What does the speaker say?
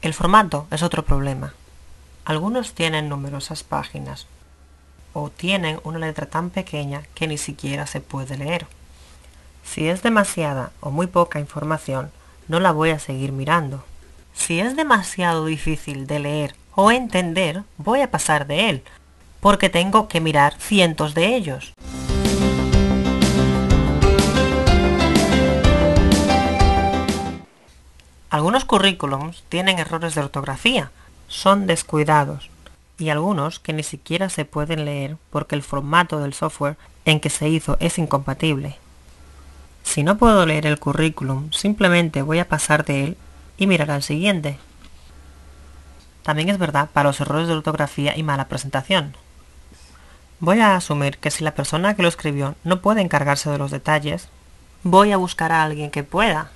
El formato es otro problema. Algunos tienen numerosas páginas o tienen una letra tan pequeña que ni siquiera se puede leer. Si es demasiada o muy poca información, no la voy a seguir mirando. Si es demasiado difícil de leer o entender, voy a pasar de él, porque tengo que mirar cientos de ellos. Algunos currículums tienen errores de ortografía, son descuidados, y algunos que ni siquiera se pueden leer porque el formato del software en que se hizo es incompatible. Si no puedo leer el currículum, simplemente voy a pasar de él y mirar al siguiente. También es verdad para los errores de ortografía y mala presentación. Voy a asumir que si la persona que lo escribió no puede encargarse de los detalles, voy a buscar a alguien que pueda